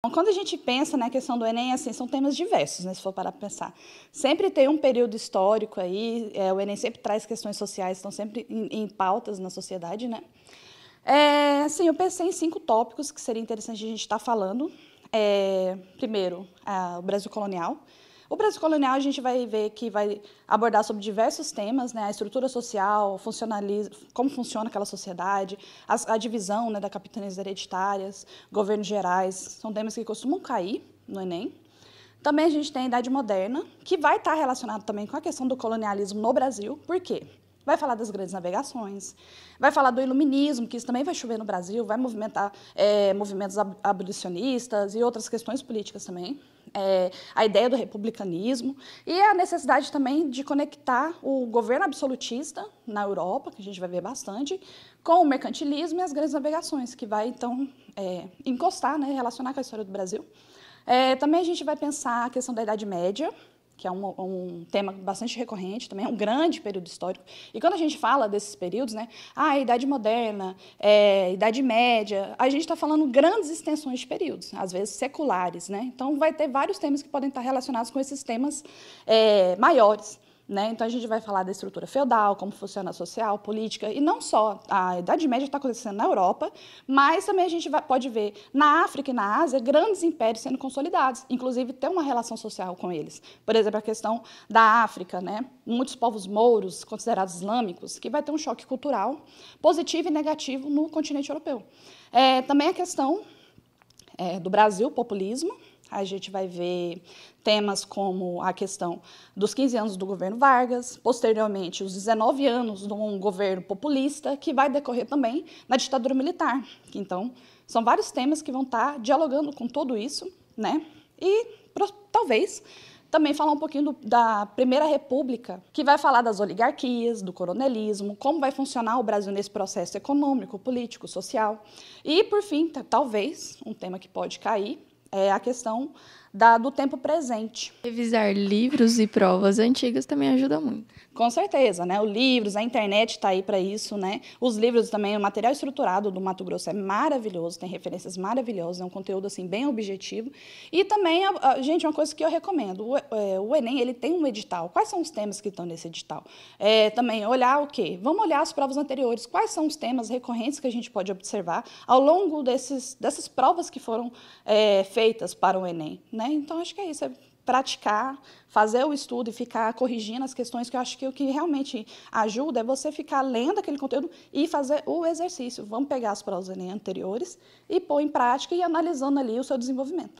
Então, quando a gente pensa na né, questão do Enem, assim, são temas diversos, né, se for para pensar. Sempre tem um período histórico aí, é, o Enem sempre traz questões sociais, estão sempre em, em pautas na sociedade, né? É, assim, eu pensei em cinco tópicos que seria interessante a gente estar tá falando. É, primeiro, a, o Brasil colonial, o Brasil Colonial a gente vai ver que vai abordar sobre diversos temas, né, a estrutura social, como funciona aquela sociedade, a, a divisão né, da capitanias hereditárias, governos gerais, são temas que costumam cair no Enem. Também a gente tem a Idade Moderna, que vai estar relacionado também com a questão do colonialismo no Brasil. Por quê? Vai falar das grandes navegações, vai falar do iluminismo, que isso também vai chover no Brasil, vai movimentar é, movimentos ab abolicionistas e outras questões políticas também é, a ideia do republicanismo e a necessidade também de conectar o governo absolutista na Europa, que a gente vai ver bastante, com o mercantilismo e as grandes navegações, que vai então é, encostar, né, relacionar com a história do Brasil. É, também a gente vai pensar a questão da Idade Média, que é um, um, tema bastante recorrente também, é um grande período histórico. E quando a gente fala desses períodos, né, ah, a Idade Moderna, é, Idade Média, a gente está falando grandes extensões de períodos, às vezes seculares. Né? Então, vai ter vários temas que podem estar relacionados com esses temas é, maiores. Né? Então a gente vai falar da estrutura feudal, como funciona a social, política, e não só a Idade Média está acontecendo na Europa, mas também a gente vai, pode ver na África e na Ásia grandes impérios sendo consolidados, inclusive ter uma relação social com eles. Por exemplo, a questão da África, né? muitos povos mouros considerados islâmicos, que vai ter um choque cultural positivo e negativo no continente europeu. É, também a questão é, do Brasil, populismo, a gente vai ver temas como a questão dos 15 anos do governo Vargas, posteriormente os 19 anos de um governo populista, que vai decorrer também na ditadura militar. Então, são vários temas que vão estar dialogando com tudo isso, né? E talvez também falar um pouquinho do, da Primeira República, que vai falar das oligarquias, do coronelismo, como vai funcionar o Brasil nesse processo econômico, político, social. E, por fim, talvez, um tema que pode cair, é a questão da, do tempo presente. Revisar livros e provas antigas também ajuda muito. Com certeza, né? Os livros, a internet está aí para isso, né? Os livros também, o material estruturado do Mato Grosso é maravilhoso, tem referências maravilhosas, é um conteúdo assim bem objetivo. E também, gente, uma coisa que eu recomendo, o, é, o Enem ele tem um edital. Quais são os temas que estão nesse edital? É, também olhar o quê? Vamos olhar as provas anteriores. Quais são os temas recorrentes que a gente pode observar ao longo desses, dessas provas que foram é, feitas para o Enem, né? Né? Então, acho que é isso. É praticar, fazer o estudo e ficar corrigindo as questões, que eu acho que o que realmente ajuda é você ficar lendo aquele conteúdo e fazer o exercício. Vamos pegar as provas anteriores e pôr em prática e analisando ali o seu desenvolvimento.